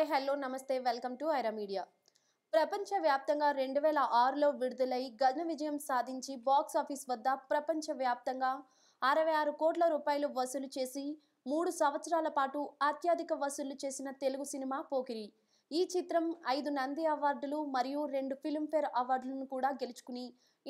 hi hello నమస్తే welcome to Aira media ప్రపంచవ్యాప్తంగా రెండు వేల ఆరులో విడుదలై ఘన విజయం సాధించి బాక్స్ ఆఫీస్ వద్ద ప్రపంచవ్యాప్తంగా అరవై ఆరు కోట్ల రూపాయలు వసూలు చేసి మూడు సంవత్సరాల పాటు అత్యధిక వసూలు చేసిన తెలుగు సినిమా పోకిరి ఈ చిత్రం ఐదు నంది అవార్డులు మరియు రెండు ఫిల్మ్ఫేర్ అవార్డులను కూడా గెలుచుకుని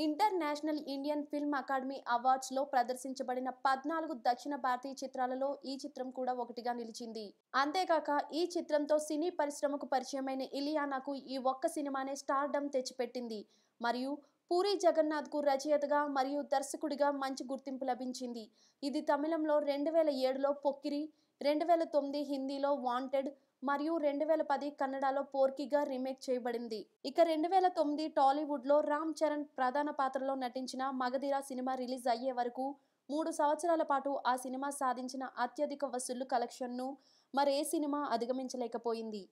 ఇంటర్నేషనల్ ఇండియన్ ఫిల్మ్ అకాడమీ అవార్డ్స్లో ప్రదర్శించబడిన పద్నాలుగు దక్షిణ భారతీయ చిత్రాలలో ఈ చిత్రం కూడా ఒకటిగా నిలిచింది అంతేకాక ఈ చిత్రంతో సినీ పరిశ్రమకు పరిచయమైన ఇలియానాకు ఈ ఒక్క సినిమానే స్టార్డమ్ తెచ్చిపెట్టింది మరియు పూరి జగన్నాథ్కు రచయితగా మరియు దర్శకుడిగా మంచి గుర్తింపు లభించింది ఇది తమిళంలో రెండు వేల ఏడులో పొక్కిరి రెండు వేల తొమ్మిది హిందీలో వాంటెడ్ మరియు రెండు వేల పది కన్నడలో పోర్కిగా రీమేక్ చేయబడింది ఇక రెండు వేల తొమ్మిది టాలీవుడ్లో రామ్ చరణ్ ప్రధాన పాత్రలో నటించిన మగధీరా సినిమా రిలీజ్ అయ్యే వరకు మూడు సంవత్సరాల పాటు ఆ సినిమా సాధించిన అత్యధిక వసూళ్లు కలెక్షన్ను మరే సినిమా అధిగమించలేకపోయింది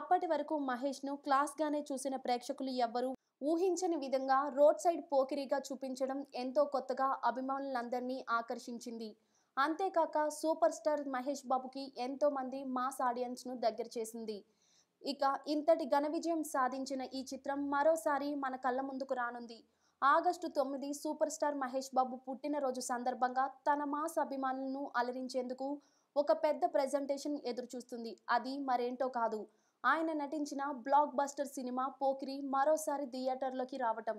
అప్పటి వరకు మహేష్ను క్లాస్గానే చూసిన ప్రేక్షకులు ఎవ్వరూ ఊహించని విధంగా రోడ్ సైడ్ పోకిరీగా చూపించడం ఎంతో కొత్తగా అభిమానులందరినీ ఆకర్షించింది అంతేకాక సూపర్ స్టార్ మహేష్ బాబుకి ఎంతో మంది మాస్ ఆడియన్స్ను దగ్గర చేసింది ఇక ఇంతటి ఘన విజయం సాధించిన ఈ చిత్రం మరోసారి మన కళ్ళ ముందుకు రానుంది ఆగస్టు తొమ్మిది సూపర్ స్టార్ మహేష్ బాబు పుట్టినరోజు సందర్భంగా తన మాస్ అభిమానులను అలరించేందుకు ఒక పెద్ద ప్రజెంటేషన్ ఎదురుచూస్తుంది అది మరేంటో కాదు ఆయన నటించిన బ్లాక్ బస్టర్ సినిమా పోకిరి మరోసారి థియేటర్లోకి రావటం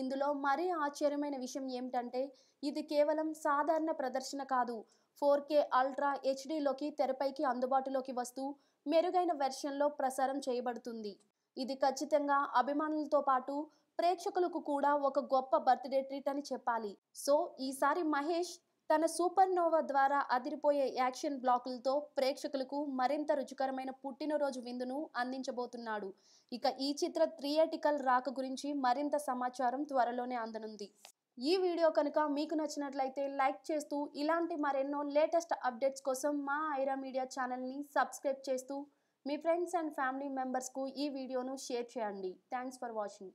ఇందులో మరీ ఆశ్చర్యమైన విషయం ఏమిటంటే ఇది కేవలం సాధారణ ప్రదర్శన కాదు ఫోర్ కే అల్ట్రా హెచ్డీలోకి తెరపైకి అందుబాటులోకి వస్తూ మెరుగైన వెర్షన్లో ప్రసారం చేయబడుతుంది ఇది ఖచ్చితంగా అభిమానులతో పాటు ప్రేక్షకులకు కూడా ఒక గొప్ప బర్త్డే ట్రీట్ అని చెప్పాలి సో ఈసారి మహేష్ తన సూపర్ నోవా ద్వారా అదిరిపోయే యాక్షన్ బ్లాకులతో ప్రేక్షకులకు మరింత రుచికరమైన పుట్టినరోజు విందును అందించబోతున్నాడు ఇక ఈ చిత్ర థియేటికల్ రాక గురించి మరింత సమాచారం త్వరలోనే అందనుంది ఈ వీడియో కనుక మీకు నచ్చినట్లయితే లైక్ చేస్తూ ఇలాంటి మరెన్నో లేటెస్ట్ అప్డేట్స్ కోసం మా ఐరా మీడియా ఛానల్ని సబ్స్క్రైబ్ చేస్తూ మీ ఫ్రెండ్స్ అండ్ ఫ్యామిలీ మెంబర్స్కు ఈ వీడియోను షేర్ చేయండి థ్యాంక్స్ ఫర్ వాచింగ్